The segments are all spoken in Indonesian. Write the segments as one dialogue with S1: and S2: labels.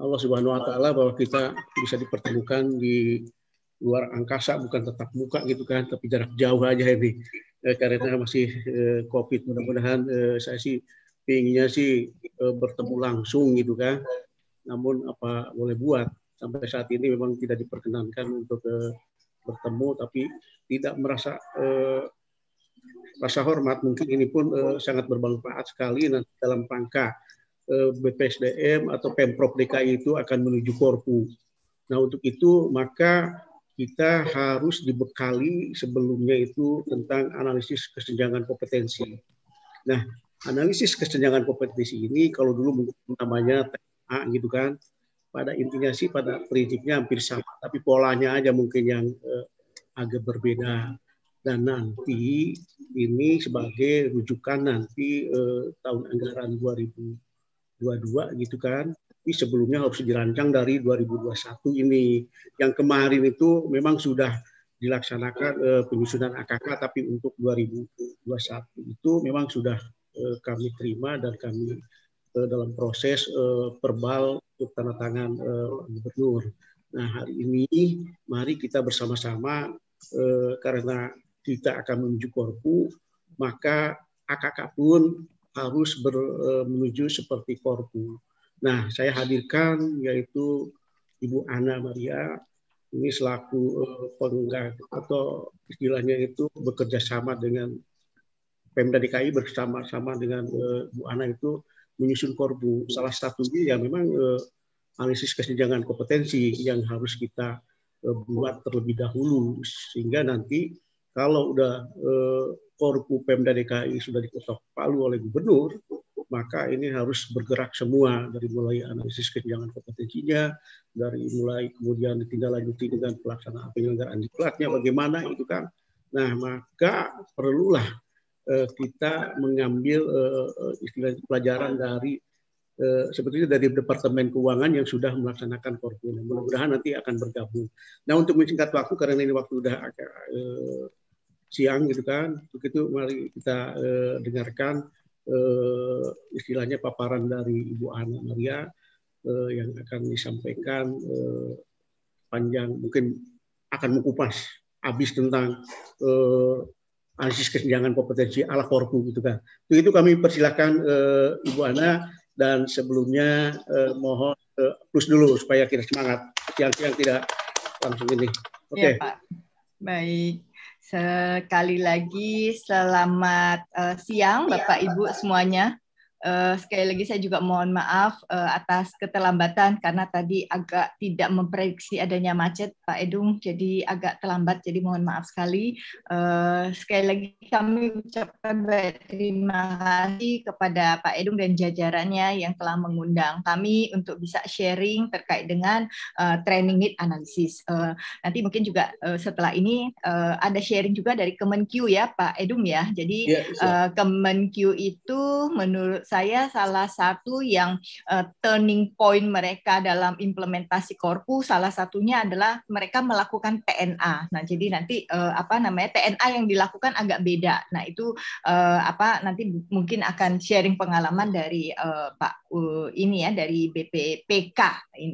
S1: Allah Subhanahu wa taala bahwa kita bisa dipertemukan di luar angkasa bukan tetap muka gitu kan tapi jarak jauh aja ini eh, karena masih eh, covid mudah-mudahan eh, saya sih pinginnya sih eh, bertemu langsung gitu kan namun apa boleh buat sampai saat ini memang tidak diperkenankan untuk eh, bertemu tapi tidak merasa eh, rasa hormat mungkin ini pun eh, sangat bermanfaat sekali dalam rangka Eh, BPSDM atau Pemprov DKI itu akan menuju Korpu. Nah, untuk itu maka kita harus dibekali sebelumnya itu tentang analisis kesenjangan kompetensi. Nah, analisis kesenjangan kompetensi ini kalau dulu namanya TA gitu kan, pada intinya sih pada prinsipnya hampir sama, tapi polanya aja mungkin yang eh, agak berbeda. Dan nanti ini sebagai rujukan nanti eh, tahun anggaran 2000 2022 gitu kan. Tapi sebelumnya harus dirancang dari 2021 ini. Yang kemarin itu memang sudah dilaksanakan eh, penyusunan AKK tapi untuk 2021 itu memang sudah eh, kami terima dan kami eh, dalam proses perbal eh, untuk tanda tangan gubernur. Nah hari ini mari kita bersama-sama karena kita akan menuju korpu maka AKK pun harus ber, eh, menuju seperti Korpu. Nah, saya hadirkan yaitu Ibu Ana Maria ini selaku eh, penggang atau istilahnya itu bekerja sama dengan Pemda DKI bersama-sama dengan eh, Bu Ana itu menyusun korbu. Salah satunya ya memang analisis kesenjangan kompetensi yang harus kita buat terlebih dahulu sehingga nanti kalau udah eh, Korpu Pemda DKI sudah diketok palu oleh gubernur, maka ini harus bergerak semua dari mulai analisis kejangan kompetensinya, dari mulai kemudian ditindaklanjuti dengan pelaksanaan penyelenggaraan diklatnya bagaimana itu kan. Nah, maka perlulah eh, kita mengambil eh, istilah pelajaran dari eh, sebetulnya dari Departemen Keuangan yang sudah melaksanakan korpu. Mudah-mudahan nanti akan bergabung. Nah, untuk mencingkat waktu karena ini waktu sudah agak eh, siang gitu kan. Begitu mari kita eh, dengarkan eh, istilahnya paparan dari Ibu Ana Maria eh, yang akan disampaikan eh, panjang mungkin akan mengupas habis tentang eh, analisis kesenjangan kompetensi ala korpu gitu kan. begitu kami persilahkan eh, Ibu Ana dan sebelumnya eh, mohon eh, plus dulu supaya kita semangat yang yang tidak langsung ini. Iya,
S2: Oke. Okay. Ya, Baik. Sekali lagi selamat uh, siang Bapak Ibu semuanya. Uh, sekali lagi saya juga mohon maaf uh, atas keterlambatan karena tadi agak tidak memprediksi adanya macet Pak Edung, jadi agak terlambat, jadi mohon maaf sekali. Uh, sekali lagi kami ucapkan terima kasih kepada Pak Edung dan jajarannya yang telah mengundang kami untuk bisa sharing terkait dengan uh, training need analysis. Uh, nanti mungkin juga uh, setelah ini uh, ada sharing juga dari Kemenq ya Pak Edung ya. Jadi yeah, ya, sure. uh, Kemenq itu menurut saya salah satu yang uh, turning point mereka dalam implementasi Korpu salah satunya adalah mereka melakukan TNA. Nah, jadi nanti uh, apa namanya TNA yang dilakukan agak beda. Nah, itu uh, apa nanti mungkin akan sharing pengalaman dari uh, Pak uh, ini ya dari BPPK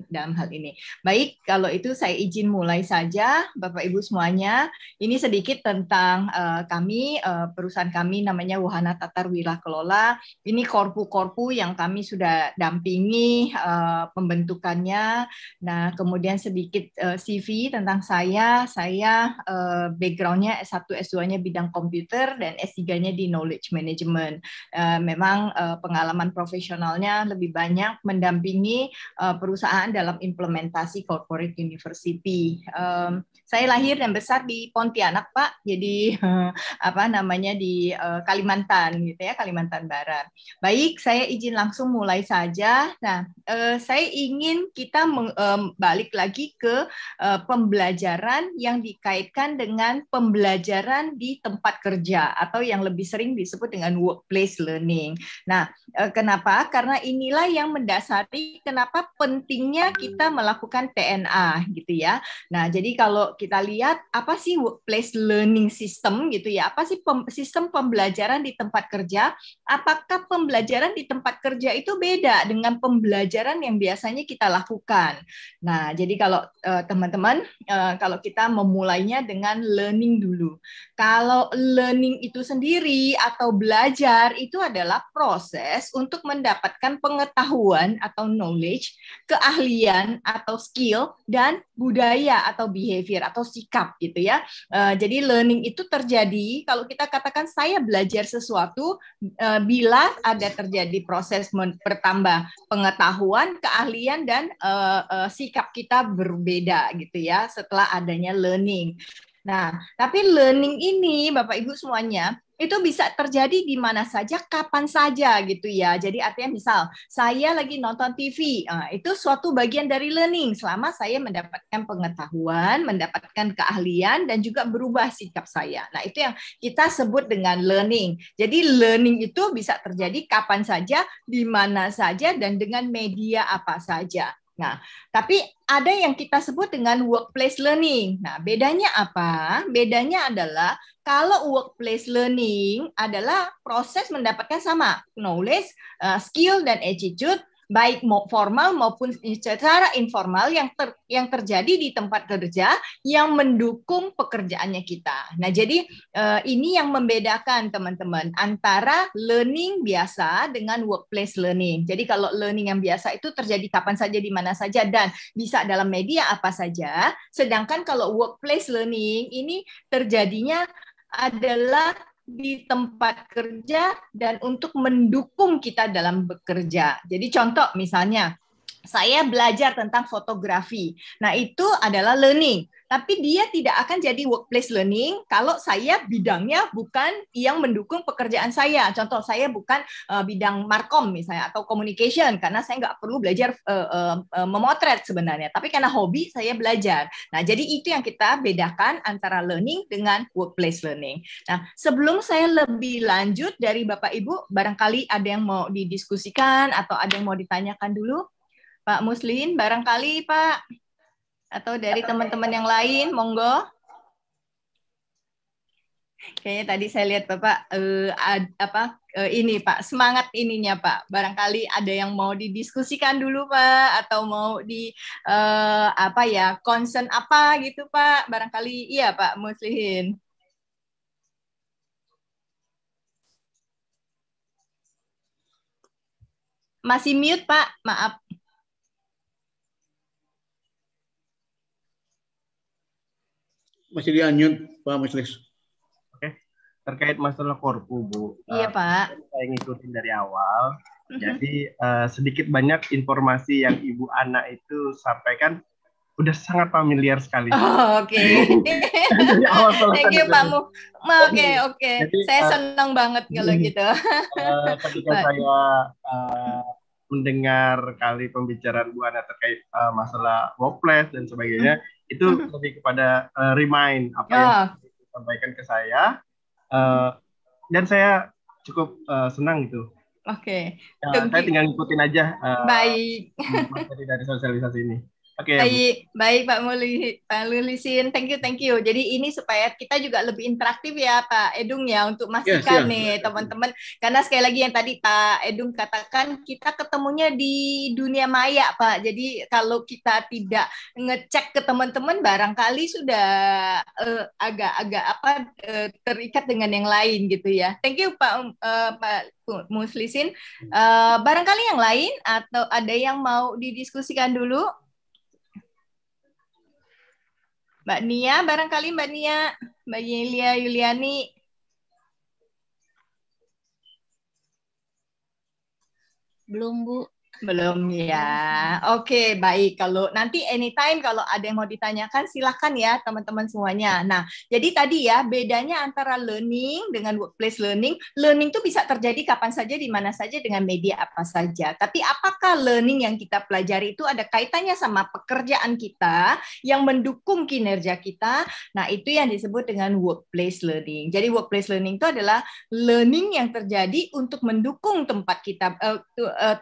S2: dalam hal ini. Baik, kalau itu saya izin mulai saja Bapak Ibu semuanya. Ini sedikit tentang uh, kami uh, perusahaan kami namanya Wahana Tatar Wira Kelola. Ini korpu-korpu yang kami sudah dampingi uh, pembentukannya. Nah, kemudian sedikit uh, eh, CV tentang saya. Saya uh, backgroundnya S1, S2-nya bidang komputer dan S3-nya di knowledge management. Uh, memang uh, pengalaman profesionalnya lebih banyak mendampingi uh, perusahaan dalam implementasi corporate university. Um, saya lahir dan besar di Pontianak, Pak. Jadi apa namanya di Kalimantan gitu ya, Kalimantan Barat. Baik Baik, saya izin langsung mulai saja. Nah, eh, saya ingin kita meng, eh, balik lagi ke eh, pembelajaran yang dikaitkan dengan pembelajaran di tempat kerja atau yang lebih sering disebut dengan workplace learning. Nah, eh, kenapa? Karena inilah yang mendasari kenapa pentingnya kita melakukan TNA gitu ya. Nah, jadi kalau kita lihat apa sih workplace learning system gitu ya? Apa sih pem sistem pembelajaran di tempat kerja? Apakah pembelajaran pembelajaran di tempat kerja itu beda dengan pembelajaran yang biasanya kita lakukan. Nah, jadi kalau eh, teman-teman, uh, uh, kalau kita memulainya dengan learning dulu. Kalau learning itu sendiri atau belajar itu adalah proses untuk mendapatkan pengetahuan atau knowledge, keahlian atau skill dan budaya atau behavior atau sikap gitu ya. Uh, jadi learning itu terjadi kalau kita katakan saya belajar sesuatu uh, bila ada terjadi proses bertambah pengetahuan, keahlian dan uh, uh, sikap kita berbeda gitu ya setelah adanya learning. Nah, tapi learning ini Bapak Ibu semuanya itu bisa terjadi di mana saja, kapan saja gitu ya. Jadi artinya misal saya lagi nonton TV, eh, itu suatu bagian dari learning selama saya mendapatkan pengetahuan, mendapatkan keahlian dan juga berubah sikap saya. Nah itu yang kita sebut dengan learning. Jadi learning itu bisa terjadi kapan saja, di mana saja dan dengan media apa saja. Nah, tapi ada yang kita sebut dengan workplace learning. Nah, bedanya apa? Bedanya adalah kalau workplace learning adalah proses mendapatkan sama knowledge, eh, skill dan attitude baik formal maupun secara informal yang ter, yang terjadi di tempat kerja yang mendukung pekerjaannya kita. Nah, jadi eh, ini yang membedakan teman-teman antara learning biasa dengan workplace learning. Jadi kalau learning yang biasa itu terjadi kapan saja di mana saja dan bisa dalam media apa saja, sedangkan kalau workplace learning ini terjadinya adalah di tempat kerja dan untuk mendukung kita dalam bekerja. Jadi contoh misalnya saya belajar tentang fotografi. Nah, itu adalah learning. Tapi dia tidak akan jadi workplace learning kalau saya bidangnya bukan yang mendukung pekerjaan saya. Contoh, saya bukan uh, bidang markom misalnya atau communication karena saya nggak perlu belajar uh, uh, memotret sebenarnya. Tapi karena hobi saya belajar. Nah, jadi itu yang kita bedakan antara learning dengan workplace learning. Nah, sebelum saya lebih lanjut dari Bapak Ibu, barangkali ada yang mau didiskusikan atau ada yang mau ditanyakan dulu. Pak Muslin, barangkali Pak atau dari teman-teman yang lain, monggo. Kayaknya tadi saya lihat Bapak uh, ad, apa uh, ini Pak, semangat ininya Pak. Barangkali ada yang mau didiskusikan dulu Pak atau mau di uh, apa ya, concern apa gitu Pak. Barangkali iya Pak Muslihin. Masih mute Pak, maaf.
S1: masih di unmute Pak Muslis. Oke. Terkait masalah korpu, Bu.
S2: Iya, uh, Pak.
S1: Saya ngikutin dari awal. Mm-hmm. Jadi uh, sedikit banyak informasi yang Ibu Ana itu sampaikan udah sangat familiar sekali. Oh, oke. Okay.
S2: Thank you Pak Mu. Oke, oke. Saya eh, senang banget
S1: kalau mhm. gitu. uh, ketika saya uh, mendengar kali pembicaraan Bu Ana terkait uh, masalah workplace dan sebagainya hmm. itu hmm. lebih kepada uh, remind apa ya. yang disampaikan ke saya uh, dan saya cukup uh, senang gitu.
S2: Oke. Okay. Ya, saya tinggal
S1: ngikutin aja. Uh,
S2: Baik.
S1: dari sosialisasi ini. Okay. Baik,
S2: baik Pak Muli, Pak Lulisin. Thank you, thank you. Jadi ini supaya kita juga lebih interaktif ya Pak Edung ya untuk iya, memastikan yes, nih teman-teman. Yes. Karena sekali lagi yang tadi Pak Edung katakan kita ketemunya di dunia maya Pak. Jadi kalau kita tidak ngecek ke teman-teman barangkali sudah agak-agak eh, uh, apa uh, terikat dengan yang lain gitu ya. Thank you Pak uh, Pak Muslisin. Uh, barangkali yang lain atau ada yang mau didiskusikan dulu? Mbak Nia, barangkali Mbak Nia, Mbak Yelia Yuliani.
S3: Belum, Bu. Belum
S2: ya. Oke, okay, baik. Kalau nanti anytime kalau ada yang mau ditanyakan silahkan ya teman-teman semuanya. Nah, jadi tadi ya bedanya antara learning dengan workplace learning. Learning itu bisa terjadi kapan saja, di mana saja, dengan media apa saja. Tapi apakah learning yang kita pelajari itu ada kaitannya sama pekerjaan kita yang mendukung kinerja kita? Nah, itu yang disebut dengan workplace learning. Jadi workplace learning itu adalah learning yang terjadi untuk mendukung tempat kita, uh,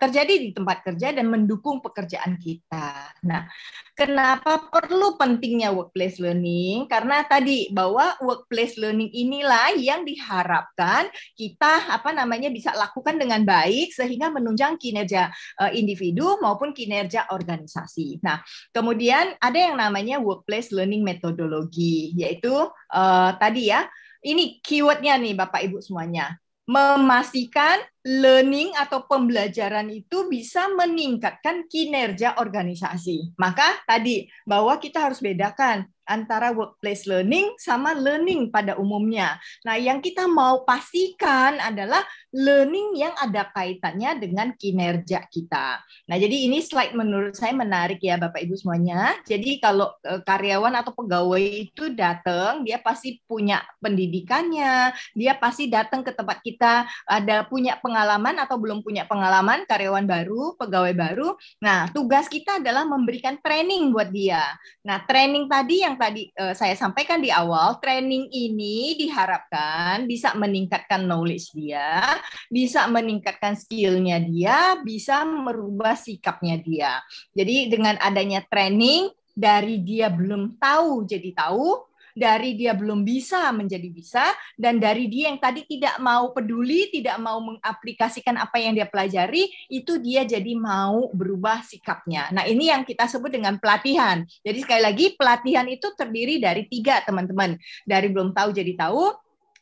S2: terjadi di tempat tempat kerja dan mendukung pekerjaan kita. Nah, kenapa perlu pentingnya workplace learning? Karena tadi bahwa workplace learning inilah yang diharapkan kita apa namanya bisa lakukan dengan baik sehingga menunjang kinerja eh, individu maupun kinerja organisasi. Nah, kemudian ada yang namanya workplace learning metodologi yaitu uh, tadi ya ini keywordnya nih Bapak Ibu semuanya memastikan learning atau pembelajaran itu bisa meningkatkan kinerja organisasi. Maka tadi bahwa kita harus bedakan antara workplace learning sama learning pada umumnya. Nah, yang kita mau pastikan adalah learning yang ada kaitannya dengan kinerja kita. Nah, jadi ini slide menurut saya menarik ya Bapak Ibu semuanya. Jadi kalau eh, karyawan atau pegawai itu datang, dia pasti punya pendidikannya, dia pasti datang ke tempat kita ada punya peng pengalaman atau belum punya pengalaman, karyawan baru, pegawai baru. Nah, tugas kita adalah memberikan training buat dia. Nah, training tadi yang tadi uh, saya sampaikan di awal, training ini diharapkan bisa meningkatkan knowledge dia, bisa meningkatkan skillnya dia, bisa merubah sikapnya dia. Jadi dengan adanya training dari dia belum tahu jadi tahu, dari dia belum bisa menjadi bisa dan dari dia yang tadi tidak mau peduli, tidak mau mengaplikasikan apa yang dia pelajari, itu dia jadi mau berubah sikapnya. Nah, ini yang kita sebut dengan pelatihan. Jadi sekali lagi pelatihan itu terdiri dari tiga teman-teman, dari belum tahu jadi tahu,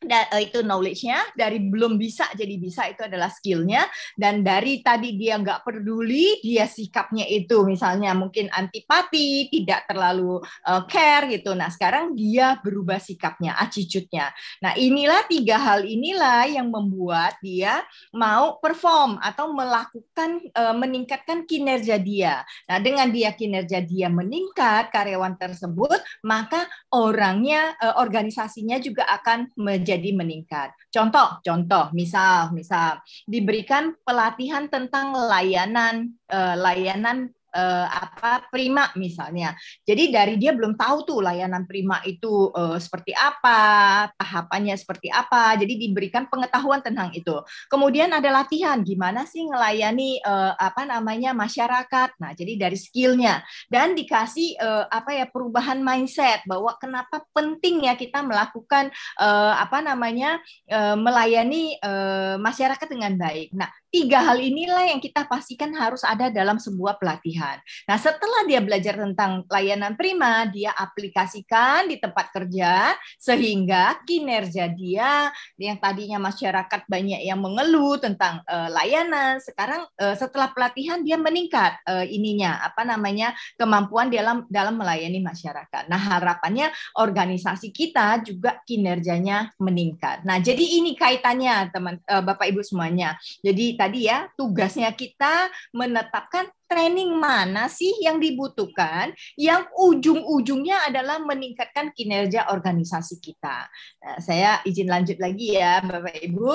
S2: Eh, itu knowledge-nya dari belum bisa jadi bisa itu adalah skill-nya dan dari tadi dia nggak peduli dia sikapnya itu misalnya mungkin antipati tidak terlalu uh, care gitu nah sekarang dia berubah sikapnya attitude-nya nah inilah tiga hal inilah yang membuat dia mau perform atau melakukan uh, meningkatkan kinerja dia nah dengan dia kinerja dia meningkat karyawan tersebut maka orangnya uh, organisasinya juga akan menjadi jadi meningkat. Contoh, contoh, misal, misal diberikan pelatihan tentang layanan uh, layanan uh, apa prima misalnya. Jadi dari dia belum tahu tuh layanan prima itu uh, seperti apa, tahapannya seperti apa. Jadi diberikan pengetahuan tentang itu. Kemudian ada latihan gimana sih melayani uh, eh, apa namanya masyarakat. Nah, jadi dari skillnya dan dikasih uh, apa ya perubahan mindset bahwa kenapa penting ya kita melakukan uh, apa namanya uh, melayani uh, masyarakat dengan baik. Nah, tiga hal inilah yang kita pastikan harus ada dalam sebuah pelatihan Nah, setelah dia belajar tentang layanan prima, dia aplikasikan di tempat kerja sehingga kinerja dia yang tadinya masyarakat banyak yang mengeluh tentang uh, layanan, sekarang uh, setelah pelatihan dia meningkat uh, ininya apa namanya kemampuan dalam dalam melayani masyarakat. Nah, harapannya organisasi kita juga kinerjanya meningkat. Nah, jadi ini kaitannya teman uh, Bapak Ibu semuanya. Jadi tadi ya tugasnya kita menetapkan training mana sih yang dibutuhkan yang ujung-ujungnya adalah meningkatkan kinerja organisasi kita. Nah, saya izin lanjut lagi ya Bapak Ibu.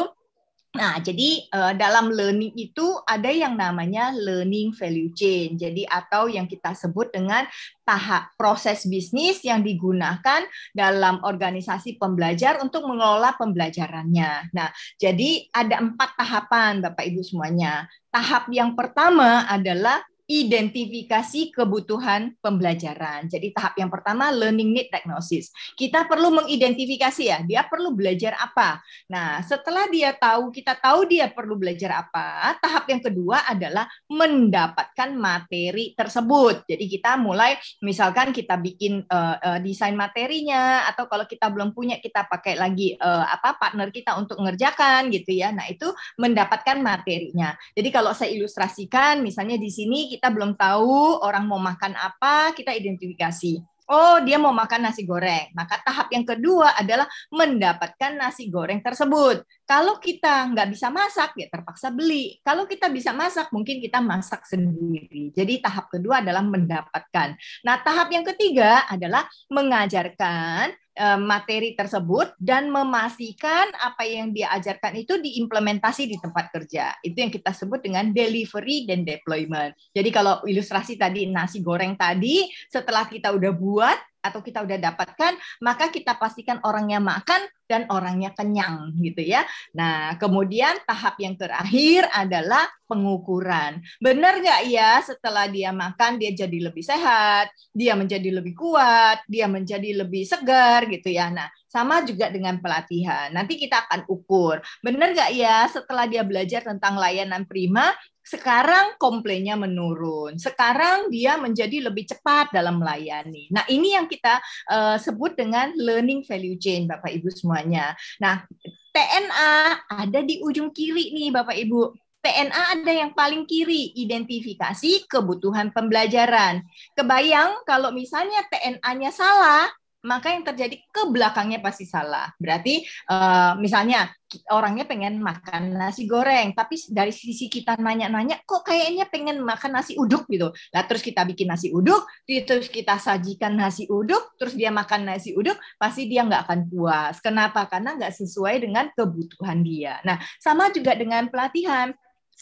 S2: Nah, jadi uh, dalam learning itu ada yang namanya learning value chain. Jadi atau yang kita sebut dengan tahap proses bisnis yang digunakan dalam organisasi pembelajar untuk mengelola pembelajarannya. Nah, jadi ada empat tahapan Bapak Ibu semuanya. Tahap yang pertama adalah identifikasi kebutuhan pembelajaran. Jadi tahap yang pertama learning need diagnosis. Kita perlu mengidentifikasi ya, dia perlu belajar apa. Nah, setelah dia tahu, kita tahu dia perlu belajar apa, tahap yang kedua adalah mendapatkan materi tersebut. Jadi kita mulai misalkan kita bikin uh, uh, desain materinya atau kalau kita belum punya kita pakai lagi uh, apa partner kita untuk ngerjakan gitu ya. Nah, itu mendapatkan materinya. Jadi kalau saya ilustrasikan misalnya di sini kita belum tahu orang mau makan apa, kita identifikasi. Oh, dia mau makan nasi goreng. Maka tahap yang kedua adalah mendapatkan nasi goreng tersebut. Kalau kita nggak bisa masak, ya terpaksa beli. Kalau kita bisa masak, mungkin kita masak sendiri. Jadi tahap kedua adalah mendapatkan. Nah, tahap yang ketiga adalah mengajarkan eh, materi tersebut dan memastikan apa yang diajarkan itu diimplementasi di tempat kerja. Itu yang kita sebut dengan delivery dan deployment. Jadi kalau ilustrasi tadi nasi goreng tadi, setelah kita udah buat, atau kita udah dapatkan, maka kita pastikan orangnya makan dan orangnya kenyang gitu ya. Nah, kemudian tahap yang terakhir adalah pengukuran. Benar nggak ya setelah dia makan dia jadi lebih sehat, dia menjadi lebih kuat, dia menjadi lebih segar gitu ya. Nah, sama juga dengan pelatihan. Nanti kita akan ukur. Benar nggak ya setelah dia belajar tentang layanan prima, sekarang komplainnya menurun. Sekarang dia menjadi lebih cepat dalam melayani. Nah, ini yang kita uh, sebut dengan learning value chain, Bapak Ibu semuanya. Nah, TNA ada di ujung kiri nih, Bapak Ibu. TNA ada yang paling kiri, identifikasi kebutuhan pembelajaran. Kebayang kalau misalnya TNA-nya salah, maka yang terjadi ke belakangnya pasti salah. Berarti uh, misalnya orangnya pengen makan nasi goreng, tapi dari sisi kita nanya-nanya kok kayaknya pengen makan nasi uduk gitu. lah terus kita bikin nasi uduk, terus kita sajikan nasi uduk, terus dia makan nasi uduk, pasti dia nggak akan puas. Kenapa? Karena nggak sesuai dengan kebutuhan dia. Nah, sama juga dengan pelatihan.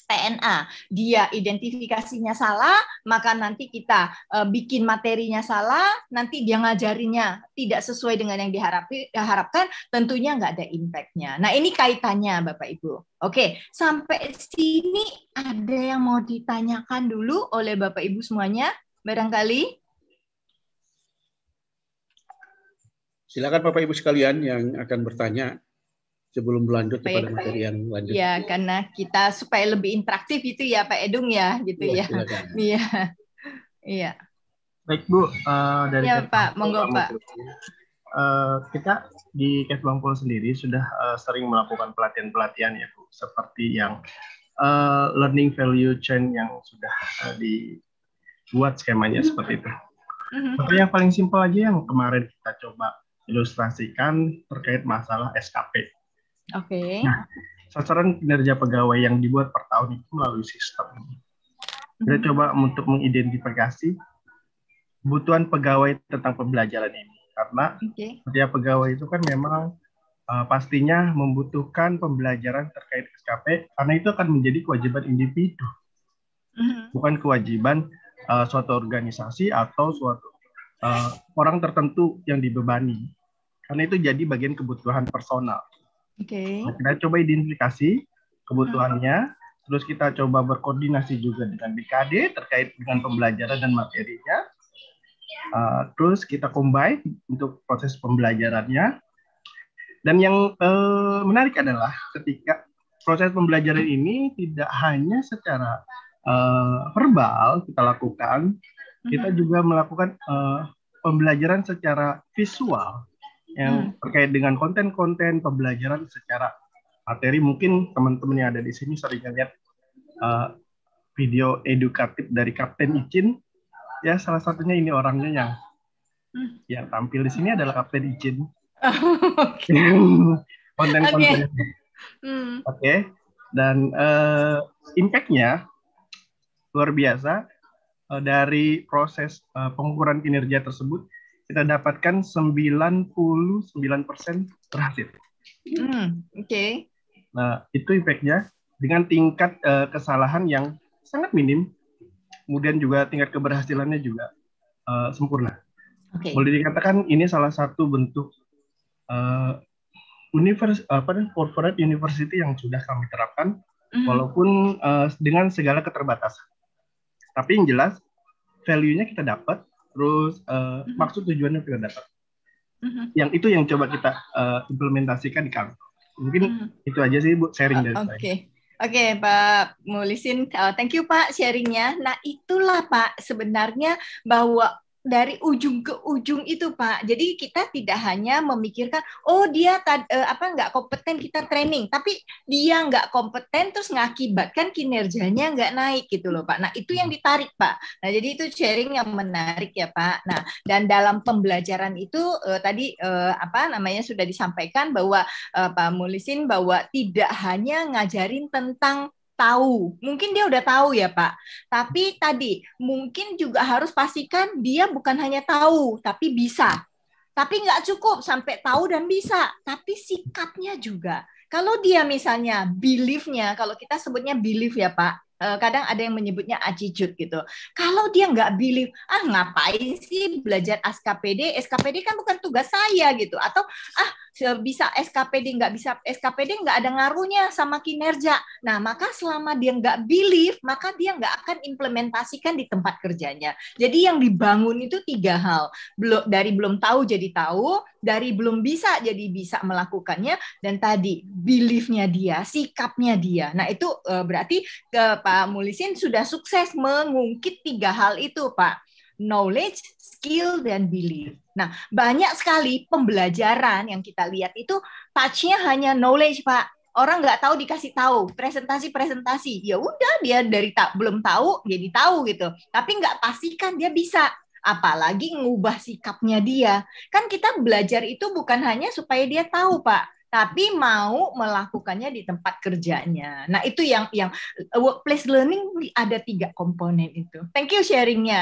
S2: TNA Dia identifikasinya salah, maka nanti kita uh, bikin materinya salah, nanti dia ngajarinya tidak sesuai dengan yang diharapkan, tentunya nggak ada impact-nya. Nah ini kaitannya Bapak Ibu. Oke, sampai sini ada yang mau ditanyakan dulu oleh Bapak Ibu semuanya, barangkali?
S1: Silakan Bapak Ibu sekalian yang akan bertanya sebelum lanjut kepada materi yang lanjut. Ya,
S2: karena kita supaya lebih interaktif itu ya Pak Edung ya, gitu iya, ya. Iya. Iya.
S1: Baik Bu, uh, dari ya, Pak, monggo Pak. Uh, kita di Kes Bangpol sendiri sudah uh, sering melakukan pelatihan-pelatihan ya Bu, seperti yang uh, learning value chain yang sudah uh, dibuat skemanya -hmm. seperti itu. Tapi mm-hmm. yang paling simpel aja yang kemarin kita coba ilustrasikan terkait masalah SKP.
S2: Oke. Okay. Nah,
S1: sasaran kinerja pegawai yang dibuat per tahun itu melalui sistem ini. Kita hmm. coba untuk mengidentifikasi kebutuhan pegawai tentang pembelajaran ini. Karena okay. setiap pegawai itu kan memang uh, pastinya membutuhkan pembelajaran terkait SKP karena itu akan menjadi kewajiban individu. Hmm. Bukan kewajiban uh, suatu organisasi atau suatu uh, orang tertentu yang dibebani. Karena itu jadi bagian kebutuhan personal. Okay. Nah, kita coba identifikasi kebutuhannya, hmm. terus kita coba berkoordinasi juga dengan BKD terkait dengan pembelajaran dan materinya. Uh, terus kita combine untuk proses pembelajarannya. Dan yang uh, menarik adalah ketika proses pembelajaran ini tidak hanya secara uh, verbal kita lakukan, kita mm-hmm. juga melakukan uh, pembelajaran secara visual yang hmm. terkait dengan konten-konten pembelajaran secara materi mungkin teman-teman yang ada di sini sering lihat uh, video edukatif dari Kapten Icin ya salah satunya ini orangnya yang hmm. yang tampil di sini adalah Kapten Icin oh, konten-konten oke okay. hmm. okay. dan uh, impactnya luar biasa uh, dari proses uh, pengukuran kinerja tersebut kita dapatkan 99% berhasil.
S2: Hmm, Oke. Okay.
S1: Nah, itu efeknya dengan tingkat uh, kesalahan yang sangat minim, kemudian juga tingkat keberhasilannya juga uh, sempurna. Okay. Boleh dikatakan ini salah satu bentuk uh, univers apa corporate university yang sudah kami terapkan, mm walaupun uh, dengan segala keterbatasan. Tapi yang jelas value-nya kita dapat, terus uh, maksud tujuannya kita dapat. Mhm. Yang itu yang coba kita uh, implementasikan di kantor. Mungkin hmm. itu aja sih Bu sharing dari okay. saya.
S2: Oke. Oke okay, Pak Mulisin, uh, eh, thank you Pak sharingnya. Nah itulah Pak sebenarnya bahwa dari ujung ke ujung itu pak jadi kita tidak hanya memikirkan oh dia tad, eh, apa nggak kompeten kita training tapi dia nggak kompeten terus ngakibatkan kinerjanya nggak naik gitu loh pak nah itu yang ditarik pak nah jadi itu sharing yang menarik ya pak nah dan dalam pembelajaran itu eh, tadi eh, apa namanya sudah disampaikan bahwa eh, pak Mulisin bahwa tidak hanya ngajarin tentang tahu. Mungkin dia udah tahu ya, Pak. Tapi tadi mungkin juga harus pastikan dia bukan hanya tahu, tapi bisa. Tapi nggak cukup sampai tahu dan bisa, tapi sikapnya juga. Kalau dia misalnya belief-nya, kalau kita sebutnya belief ya Pak, Eh, kadang ada yang menyebutnya acijut gitu. Kalau dia nggak believe, ah ngapain sih belajar SKPD? SKPD kan bukan tugas saya gitu. Atau ah bisa SKPD nggak bisa SKPD nggak ada ngaruhnya sama kinerja. Nah maka selama dia nggak believe, maka dia nggak akan implementasikan di tempat kerjanya. Jadi yang dibangun itu tiga hal. Belum dari belum tahu jadi tahu, dari belum bisa jadi bisa melakukannya, dan tadi belief-nya dia, sikapnya dia. Nah itu eh, berarti ke eh, Pak Mulisin sudah sukses mengungkit tiga hal itu, Pak. Knowledge, skill, dan belief. Nah, banyak sekali pembelajaran yang kita lihat itu touch-nya hanya knowledge, Pak. Orang nggak tahu dikasih tahu, presentasi-presentasi. Ya udah dia dari tak belum tahu jadi tahu gitu. Tapi nggak pastikan dia bisa apalagi ngubah sikapnya dia. Kan kita belajar itu bukan hanya supaya dia tahu, Pak tapi mau melakukannya di tempat kerjanya. Nah, itu yang yang eh, workplace learning ada tiga komponen itu. Thank you sharingnya.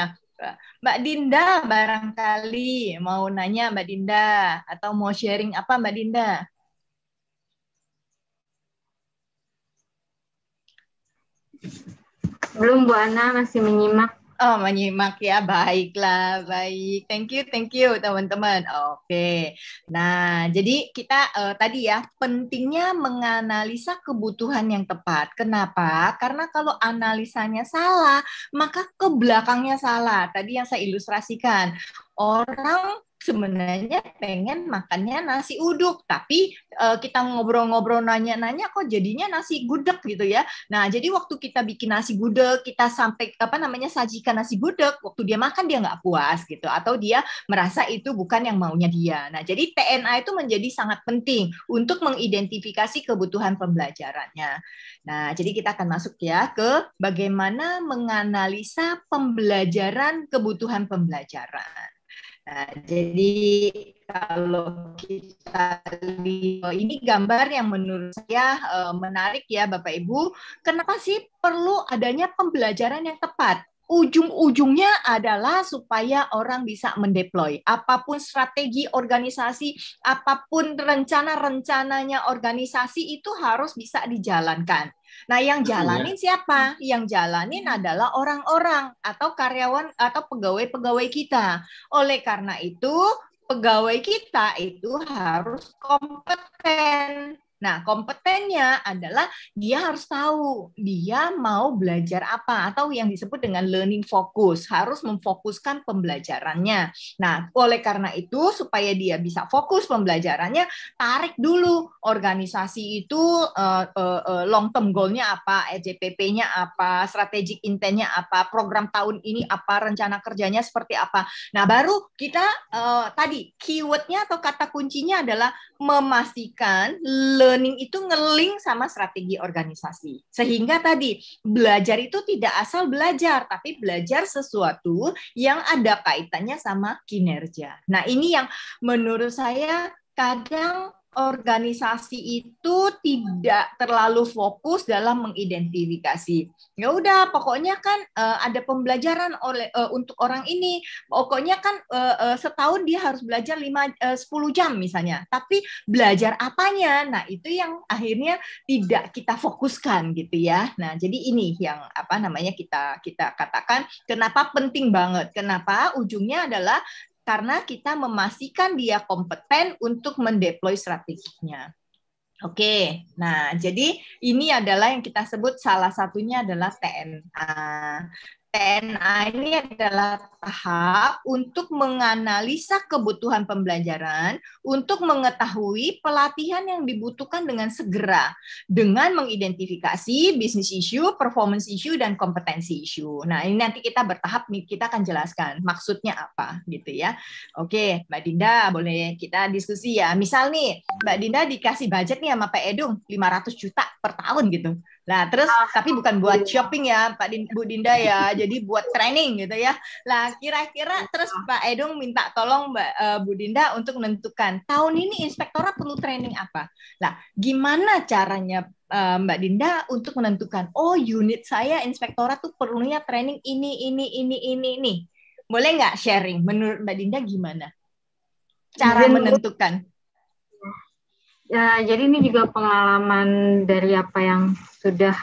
S2: Mbak Dinda barangkali mau nanya Mbak Dinda atau mau sharing apa Mbak Dinda?
S3: Belum Bu Ana masih menyimak. Oh,
S2: menyimak ya. Baiklah, baik. Thank you, thank you teman-teman. Oke. Nah, jadi kita uh, tadi ya pentingnya menganalisa kebutuhan yang tepat. Kenapa? Karena kalau analisanya salah, maka ke belakangnya salah. Tadi yang saya ilustrasikan, orang sebenarnya pengen makannya nasi uduk tapi uh, kita ngobrol-ngobrol nanya-nanya kok jadinya nasi gudeg gitu ya nah jadi waktu kita bikin nasi gudeg kita sampai apa namanya sajikan nasi gudeg waktu dia makan dia nggak puas gitu atau dia merasa itu bukan yang maunya dia nah jadi TNA itu menjadi sangat penting untuk mengidentifikasi kebutuhan pembelajarannya nah jadi kita akan masuk ya ke bagaimana menganalisa pembelajaran kebutuhan pembelajaran Nah, jadi kalau kita lihat oh, ini gambar yang menurut saya uh, menarik ya Bapak Ibu. Kenapa sih perlu adanya pembelajaran yang tepat? Ujung-ujungnya adalah supaya orang bisa mendeploy apapun strategi organisasi, apapun rencana-rencananya organisasi itu harus bisa dijalankan. Nah, yang hmm, ya. jalanin siapa? Yang jalanin adalah orang-orang atau karyawan atau pegawai-pegawai kita. Oleh karena itu, pegawai kita itu harus kompeten. Nah, kompetennya adalah dia harus tahu dia mau belajar apa atau yang disebut dengan learning focus, harus memfokuskan pembelajarannya. Nah, oleh karena itu supaya dia bisa fokus pembelajarannya, tarik dulu organisasi itu uh, uh, uh, long term goal-nya apa, RJPP-nya e apa, strategic intent-nya apa, program tahun ini apa, rencana kerjanya seperti apa. Nah, baru kita uh, tadi keyword-nya atau kata kuncinya adalah memastikan learning itu ngeling sama strategi organisasi. Sehingga tadi belajar itu tidak asal belajar, tapi belajar sesuatu yang ada kaitannya sama kinerja. Nah, ini yang menurut saya kadang organisasi itu tidak terlalu fokus dalam mengidentifikasi. Ya udah, pokoknya kan uh, ada pembelajaran oleh uh, untuk orang ini. Pokoknya kan uh, uh, setahun dia harus belajar lima, uh, 10 jam misalnya. Tapi belajar apanya? Nah, itu yang akhirnya tidak kita fokuskan gitu ya. Nah, jadi ini yang apa namanya kita kita katakan kenapa penting banget. Kenapa? Ujungnya adalah karena kita memastikan dia kompeten untuk mendeploy strateginya. Oke, nah jadi ini adalah yang kita sebut salah satunya adalah TNA. TNA ini adalah tahap untuk menganalisa kebutuhan pembelajaran, untuk mengetahui pelatihan yang dibutuhkan dengan segera, dengan mengidentifikasi bisnis issue, performance issue, dan kompetensi issue. Nah, ini nanti kita bertahap nih, kita akan jelaskan maksudnya apa gitu ya. Oke, Mbak Dinda, boleh kita diskusi ya. Misal nih, Mbak Dinda dikasih budget nih sama Pak Edung, 500 juta per tahun gitu Nah, terus ah, tapi bukan buat shopping ya, Pak Din, Bu Dinda ya. jadi buat training gitu ya. Nah, kira-kira terus ah. Pak Edung minta tolong Mbak uh, Bu Dinda untuk menentukan tahun ini inspektorat perlu training apa. Nah, gimana caranya uh, Mbak Dinda untuk menentukan oh unit saya inspektorat tuh perlunya training ini ini ini ini ini. Boleh nggak sharing menurut Mbak Dinda gimana?
S3: Cara menentukan? ya, jadi ini juga pengalaman dari apa yang sudah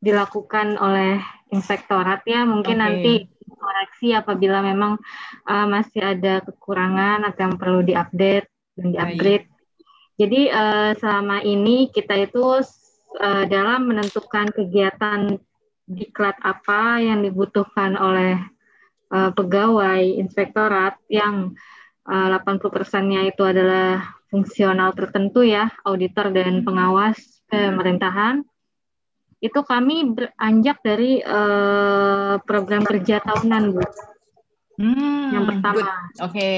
S3: dilakukan oleh inspektorat ya mungkin okay. nanti koreksi apabila memang uh, masih ada kekurangan atau yang perlu diupdate dan diupgrade. Jadi uh, selama ini kita itu uh, dalam menentukan kegiatan diklat apa yang dibutuhkan oleh uh, pegawai inspektorat yang uh, 80 persennya itu adalah fungsional tertentu ya, auditor dan hmm. pengawas eh, hmm. pemerintahan, itu kami beranjak dari uh, program kerja tahunan, Bu. Hmm, yang pertama, oke,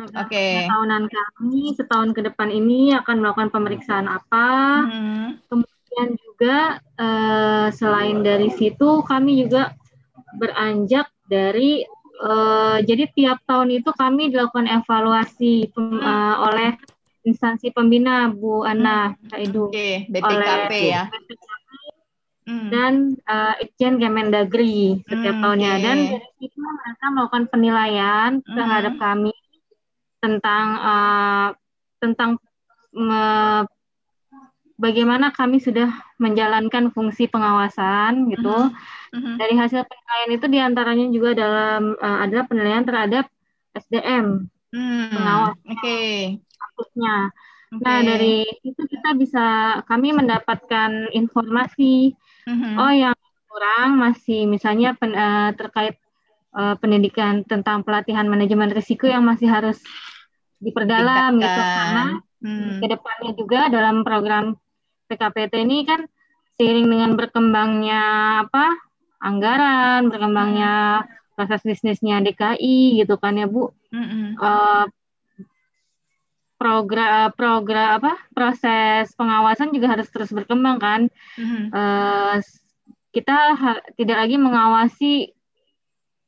S3: oke. Okay. Tahunan kami setahun ke depan ini akan melakukan pemeriksaan apa, hmm. kemudian juga uh, selain dari situ kami juga beranjak dari uh, jadi tiap tahun itu kami dilakukan evaluasi uh, oleh instansi pembina Bu Ana hmm. Caidu okay. BPKP oleh ya. BPKP hmm. hmm. dan uh, eh, Ijen Kemendagri setiap hmm, tahunnya okay. Iya, dan iya, iya. dari situ mereka melakukan penilaian hmm. terhadap kami tentang uh, tentang me, bagaimana kami sudah menjalankan fungsi pengawasan gitu. hmm. -hmm. Dari hasil penilaian itu diantaranya juga dalam uh, adalah penilaian terhadap SDM hmm. pengawas. Oke. Okay berikutnya.
S1: Okay. Nah dari
S3: itu kita bisa kami mendapatkan informasi mm-hmm. oh yang kurang masih misalnya pen, uh, terkait uh, pendidikan tentang pelatihan manajemen risiko yang masih harus diperdalam Dikatkan. gitu karena hmm. kedepannya juga dalam program PKPT ini kan seiring dengan berkembangnya apa anggaran berkembangnya mm. proses bisnisnya DKI gitu kan ya Bu mm -hmm. uh, program eh, program apa proses pengawasan juga harus terus berkembang kan mm-hmm. uh, kita tidak lagi mengawasi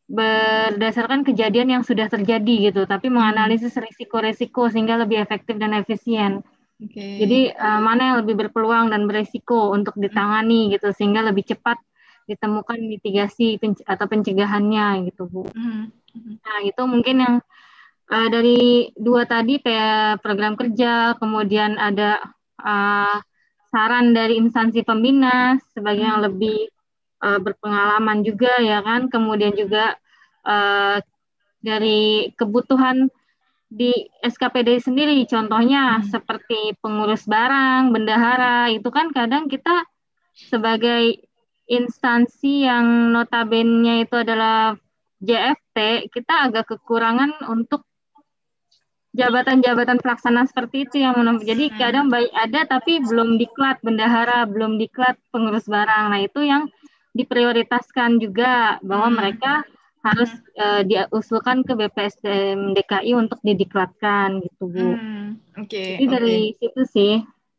S3: berdasarkan kejadian yang sudah terjadi gitu tapi mm-hmm. menganalisis risiko-risiko sehingga lebih efektif dan efisien okay. jadi uh, mana yang lebih berpeluang dan berisiko untuk mm-hmm. ditangani mm-hmm. gitu sehingga lebih cepat ditemukan mitigasi penc- atau pencegahannya gitu bu mm-hmm. mm-hmm. nah itu mungkin yang uh, dari dua tadi kayak program kerja, kemudian ada uh, saran dari instansi pembina sebagai yang lebih uh, berpengalaman juga ya kan, kemudian juga uh, dari kebutuhan di SKPD sendiri, contohnya hmm. seperti pengurus barang, bendahara, itu kan kadang kita sebagai instansi yang notabene itu adalah JFT, kita agak kekurangan untuk jabatan-jabatan pelaksana seperti itu yang menumpuk. Jadi hmm. kadang baik ada tapi belum diklat bendahara, belum diklat pengurus barang. Nah, itu yang diprioritaskan juga bahwa hmm. mereka harus uh, diusulkan ke BPSDM DKI untuk didiklatkan gitu, Bu.
S2: Hmm. Oke. Okay, Jadi okay. dari
S3: situ sih.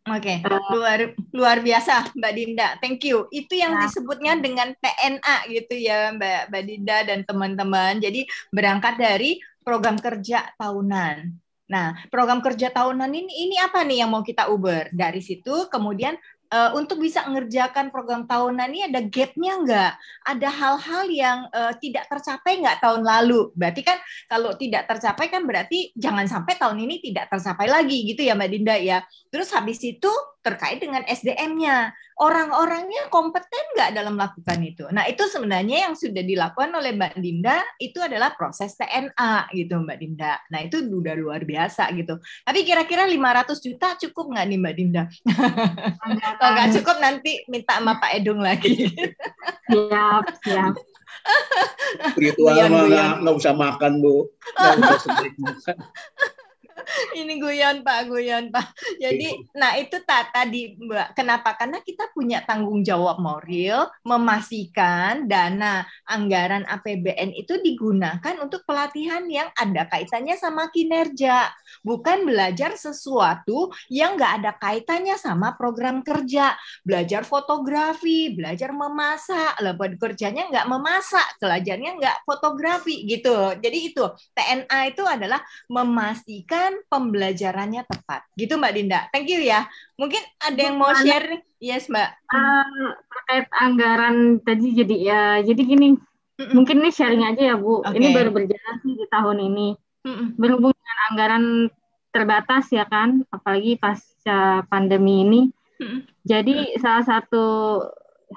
S3: Oke, okay. Eh, luar
S2: luar biasa Mbak Dinda. Thank you. Itu yang iya. disebutnya dengan PNA gitu ya Mbak Mbak Dinda dan teman-teman. Jadi berangkat dari program kerja tahunan. Nah, program kerja tahunan ini ini apa nih yang mau kita uber? Dari situ kemudian uh, untuk bisa mengerjakan program tahunan ini ada gapnya nggak? Ada hal-hal yang uh, tidak tercapai nggak tahun lalu? Berarti kan kalau tidak tercapai kan berarti jangan sampai tahun ini tidak tercapai lagi gitu ya Mbak Dinda ya. Terus habis itu terkait dengan SDM-nya, orang-orangnya kompeten nggak dalam melakukan itu. Nah itu sebenarnya yang sudah dilakukan oleh Mbak Dinda itu adalah proses TNA gitu Mbak Dinda. Nah itu udah luar biasa gitu. Tapi kira-kira 500 juta cukup nggak nih Mbak Dinda? Kalau nggak cukup nanti minta sama Pak Edung lagi. siap, siap.
S1: Ritual nggak usah makan bu, nggak usah sedikit makan
S2: ini guyon Pak, guyon Pak. Jadi, iya. nah itu Tata di Mbak. Kenapa? Karena kita punya tanggung jawab moral memastikan dana anggaran APBN itu digunakan untuk pelatihan yang ada kaitannya sama kinerja, bukan belajar sesuatu yang nggak ada kaitannya sama program kerja. Belajar fotografi, belajar memasak, lebih kerjanya nggak memasak, kelajarnya nggak fotografi gitu. Jadi itu TNA itu adalah memastikan Kan pembelajarannya
S3: tepat. Gitu Mbak Dinda. Thank you ya. Mungkin ada yang mau share? Yes Mbak. Uh, terkait anggaran tadi jadi ya jadi gini. Mm-mm. Mungkin ini sharing aja ya Bu. Okay. Ini baru berjalan sih di tahun ini. Mm-mm. Berhubung dengan anggaran terbatas ya kan, apalagi pasca pandemi ini. Mm-mm. Jadi mm. salah satu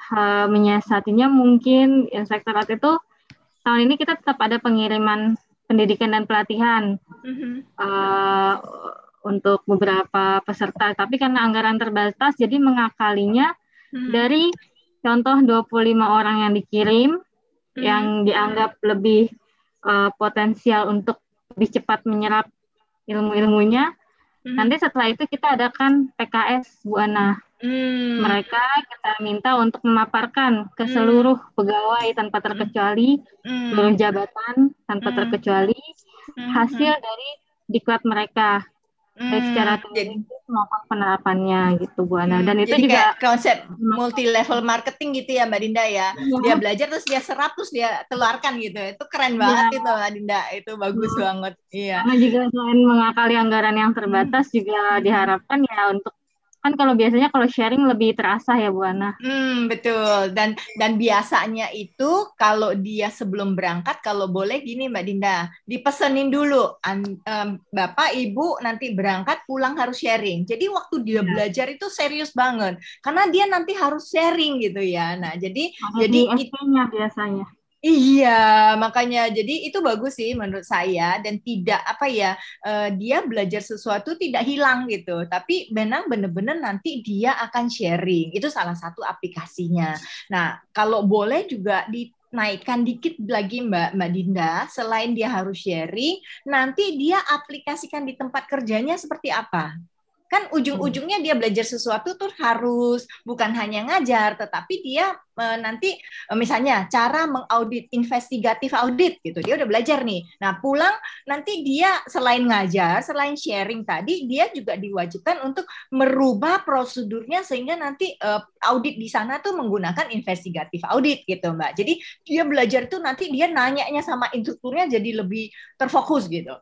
S3: uh, menyiasatinya mungkin inspektorat itu tahun ini kita tetap ada pengiriman pendidikan dan pelatihan mm-hmm. uh, untuk beberapa peserta. Tapi karena anggaran terbatas, jadi mengakalinya mm-hmm. dari contoh 25 orang yang dikirim mm-hmm. yang dianggap lebih uh, potensial untuk lebih cepat menyerap ilmu-ilmunya. Mm-hmm. Nanti setelah itu kita adakan PKS Bu Ana. Hmm. Mereka kita minta untuk memaparkan ke hmm. seluruh pegawai tanpa hmm. terkecuali, hmm. seluruh jabatan tanpa hmm. terkecuali hmm. hasil hmm. dari diklat mereka hmm. baik secara
S2: teknis maupun
S3: penerapannya gitu Bu Ana. Dan itu Jadi juga
S2: konsep multi level marketing gitu ya Mbak Dinda ya. ya. Dia belajar terus dia seratus dia keluarkan gitu. Itu keren iya. banget ya. itu Mbak Dinda. Itu bagus hmm. banget.
S3: Iya. Karena juga selain mengakali anggaran yang terbatas hmm. juga diharapkan ya untuk kan kalau biasanya kalau sharing lebih terasa ya Bu Ana.
S2: Hmm, betul. Dan dan biasanya itu kalau dia sebelum berangkat kalau boleh gini Mbak Dinda, dipesenin dulu an, um, Bapak Ibu nanti berangkat pulang harus sharing. Jadi waktu dia ya. belajar itu serius banget karena dia nanti harus sharing gitu ya. Nah, jadi Ada jadi itu biasanya Iya, makanya jadi itu bagus sih menurut saya dan tidak apa ya uh, dia belajar sesuatu tidak hilang gitu, tapi benang bener-bener nanti dia akan sharing itu salah satu aplikasinya. Nah kalau boleh juga di naikkan dikit lagi Mbak Mbak Dinda selain dia harus sharing nanti dia aplikasikan di tempat kerjanya seperti apa kan ujung-ujungnya hmm. dia belajar sesuatu tuh harus bukan hanya ngajar tetapi dia e, nanti e, misalnya cara mengaudit investigatif audit gitu dia udah belajar nih nah pulang nanti dia selain ngajar selain sharing tadi dia juga diwajibkan untuk merubah prosedurnya sehingga nanti e, audit di sana tuh menggunakan investigatif audit gitu mbak jadi dia belajar tuh nanti dia nanyanya sama instrukturnya jadi lebih terfokus gitu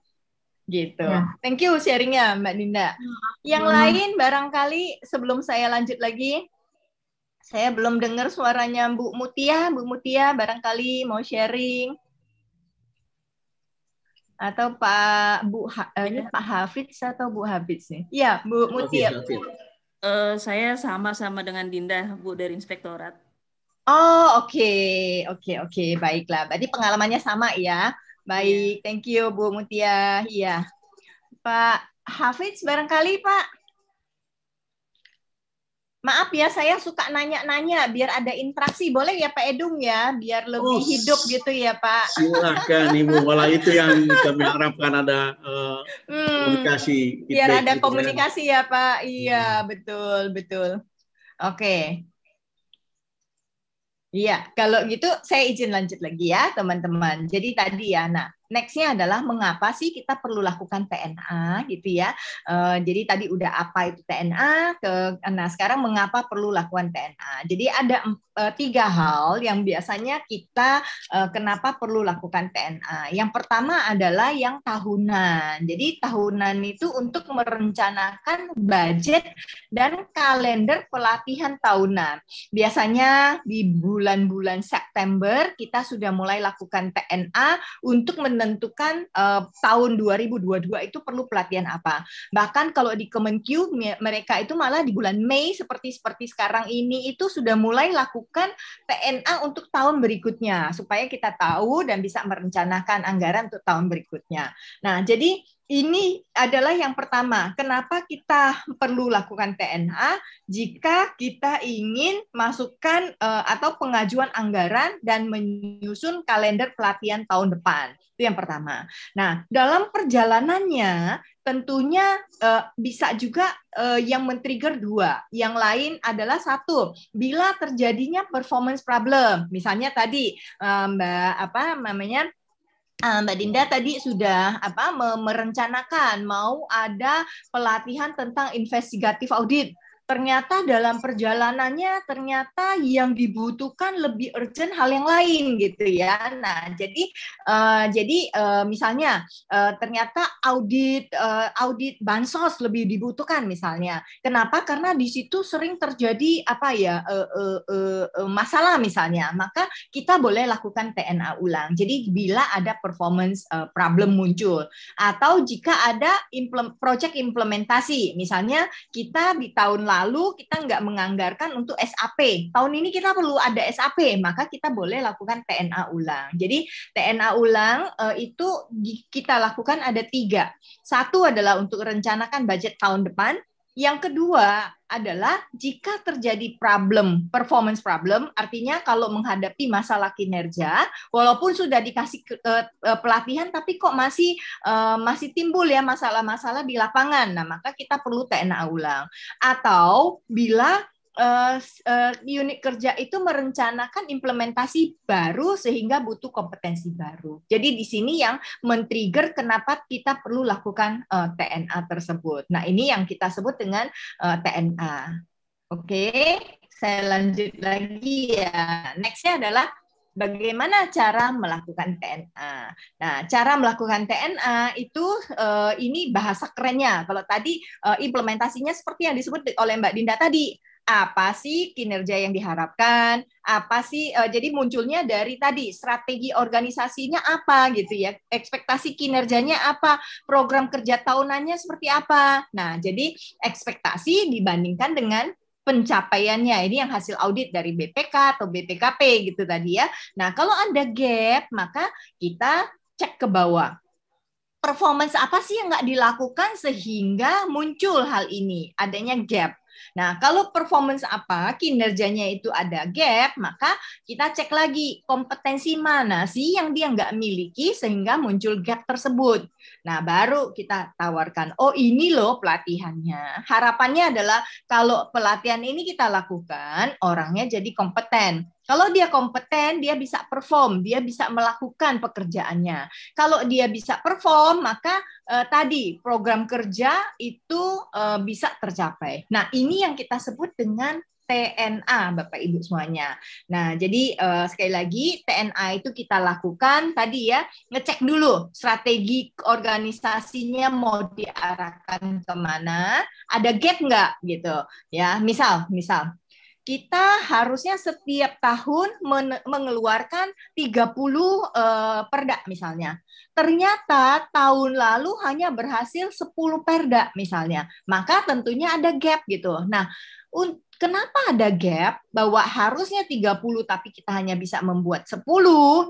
S2: gitu. Ya. Thank you sharingnya Mbak Dinda. Yang ya. lain barangkali sebelum saya lanjut lagi, saya belum dengar suaranya Bu Mutia. Bu Mutia barangkali mau sharing atau Pak Bu ha, eh, ini iya. Pak Hafiz atau Bu
S3: Hafiz nih?
S2: Iya, Bu Mutia. Hafiz.
S3: Uh, eh, saya sama-sama dengan Dinda, Bu dari Inspektorat.
S2: Oh, oke. Okay. Oke, okay, oke. Okay. Baiklah. Berarti pengalamannya sama ya. Iya. Baik, thank you Bu Mutia. Iya. Pak Hafiz barangkali Pak. Maaf ya, saya suka nanya-nanya biar ada interaksi. Boleh ya Pak Edung ya, biar lebih oh, hidup gitu ya Pak.
S1: Silakan Ibu, malah itu yang kami harapkan ada uh, hmm, komunikasi. Biar ada gitu ya. komunikasi
S2: ya Pak. Iya, hmm. betul, betul. Oke. Okay. Iya, kalau gitu saya izin lanjut lagi ya, teman-teman. Jadi tadi ya, nah nextnya adalah mengapa sih kita perlu lakukan TNA gitu ya. Eh, jadi tadi udah apa itu TNA, ke, nah sekarang mengapa perlu lakukan TNA. Jadi ada eh, tiga hal yang biasanya kita eh, kenapa perlu lakukan TNA. Yang pertama adalah yang tahunan. Jadi tahunan itu untuk merencanakan budget dan kalender pelatihan tahunan. Biasanya di bulan-bulan September kita sudah mulai lakukan TNA untuk men menentukan uh, tahun 2022 itu perlu pelatihan apa. Bahkan kalau di Kemenq mereka itu malah di bulan Mei seperti seperti sekarang ini itu sudah mulai lakukan PNA untuk tahun berikutnya supaya kita tahu dan bisa merencanakan anggaran untuk tahun berikutnya. Nah, jadi ini adalah yang pertama. Kenapa kita perlu lakukan TNA jika kita ingin masukkan eh, atau pengajuan anggaran dan menyusun kalender pelatihan tahun depan. Itu yang pertama. Nah, dalam perjalanannya tentunya eh, bisa juga eh, yang men-trigger dua. Yang lain adalah satu, bila terjadinya performance problem. Misalnya tadi Mbak apa namanya Mbak Dinda tadi sudah apa merencanakan mau ada pelatihan tentang investigatif audit ternyata dalam perjalanannya ternyata yang dibutuhkan lebih urgent hal yang lain gitu ya. Nah, jadi uh, jadi uh, misalnya uh, ternyata audit uh, audit bansos lebih dibutuhkan misalnya. Kenapa? Karena di situ sering terjadi apa ya uh, uh, uh, uh, masalah misalnya. Maka kita boleh lakukan TNA ulang. Jadi bila ada performance uh, problem muncul atau jika ada proyek project implementasi misalnya kita di tahun lalu lalu kita nggak menganggarkan untuk SAP. Tahun ini kita perlu ada SAP, maka kita boleh lakukan TNA ulang. Jadi TNA ulang uh, itu kita lakukan ada tiga. Satu adalah untuk rencanakan budget tahun depan, yang kedua adalah jika terjadi problem, performance problem, artinya kalau menghadapi masalah kinerja, walaupun sudah dikasih ke, ke, eh, eh, pelatihan, tapi kok masih uh, masih timbul ya masalah-masalah di lapangan. Nah, maka kita perlu TNA ulang. Atau bila uh, unit kerja itu merencanakan implementasi baru sehingga butuh kompetensi baru. Jadi di sini yang men-trigger kenapa kita perlu lakukan uh, eh, TNA tersebut. Nah, ini yang kita sebut dengan uh, TNA. Oke, okay. saya lanjut lagi ya. Nextnya adalah bagaimana cara melakukan TNA. Nah, cara melakukan TNA itu ini bahasa kerennya. Kalau tadi implementasinya seperti yang disebut oleh Mbak Dinda tadi, apa sih kinerja yang diharapkan, apa sih uh, jadi munculnya dari tadi strategi organisasinya apa gitu ya, ekspektasi kinerjanya apa, program kerja tahunannya seperti apa. Nah, jadi ekspektasi dibandingkan dengan pencapaiannya. Ini yang hasil audit dari BPK atau BPKP gitu tadi ya. Nah, kalau ada gap, maka kita cek ke bawah performance apa sih yang nggak dilakukan sehingga muncul hal ini adanya gap Nah, kalau performance apa, kinerjanya itu ada gap, maka kita cek lagi kompetensi mana sih yang dia nggak miliki sehingga muncul gap tersebut. Nah, baru kita tawarkan, oh ini loh pelatihannya. Harapannya adalah kalau pelatihan ini kita lakukan, orangnya jadi kompeten kalau dia kompeten, dia bisa perform, dia bisa melakukan pekerjaannya. Kalau dia bisa perform, maka eh, tadi program kerja itu eh, bisa tercapai. Nah, ini yang kita sebut dengan TNA, Bapak Ibu semuanya. Nah, jadi eh, sekali lagi TNA itu kita lakukan tadi ya, ngecek dulu strategi organisasinya mau diarahkan kemana, ada gap nggak gitu ya. Misal, misal kita harusnya setiap tahun mengeluarkan 30 uh, eh, perda misalnya. Ternyata tahun lalu hanya berhasil 10 perda misalnya. Maka tentunya ada gap gitu. Nah, untuk Kenapa ada gap bahwa harusnya 30 tapi kita hanya bisa membuat 10?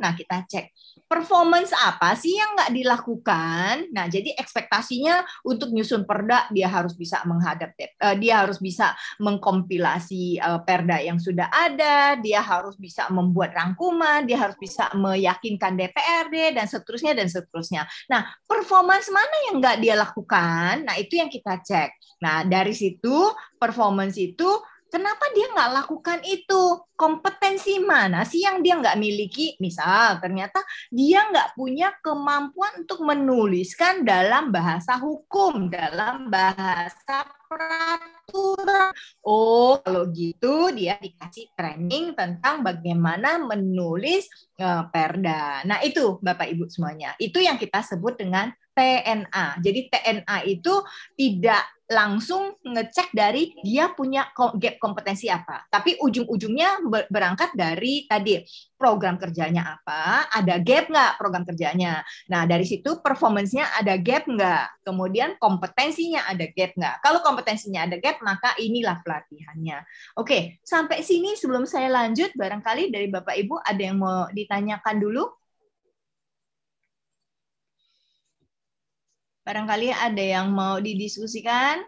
S2: Nah, kita cek performance apa sih yang nggak dilakukan. Nah, jadi ekspektasinya untuk nyusun perda dia harus bisa menghadap eh, dia harus bisa mengkompilasi eh, perda yang sudah ada, dia harus bisa membuat rangkuman, dia harus bisa meyakinkan DPRD dan seterusnya dan seterusnya. Nah, performance mana yang nggak dia lakukan? Nah, itu yang kita cek. Nah, dari situ performance itu Kenapa dia nggak lakukan itu? Kompetensi mana sih yang dia nggak miliki? Misal, ternyata dia nggak punya kemampuan untuk menuliskan dalam bahasa hukum, dalam bahasa peraturan. Oh, kalau gitu dia dikasih training tentang bagaimana menulis eh, perda. Nah, itu Bapak Ibu semuanya. Itu yang kita sebut dengan TNA. Jadi TNA itu tidak langsung ngecek dari dia punya gap kompetensi apa. Tapi ujung-ujungnya berangkat dari tadi program kerjanya apa, ada gap nggak program kerjanya. Nah dari situ performancenya ada gap nggak, kemudian kompetensinya ada gap nggak. Kalau kompetensinya ada gap maka inilah pelatihannya. Oke sampai sini sebelum saya lanjut barangkali dari Bapak Ibu ada yang mau ditanyakan dulu. Barangkali ada yang mau didiskusikan?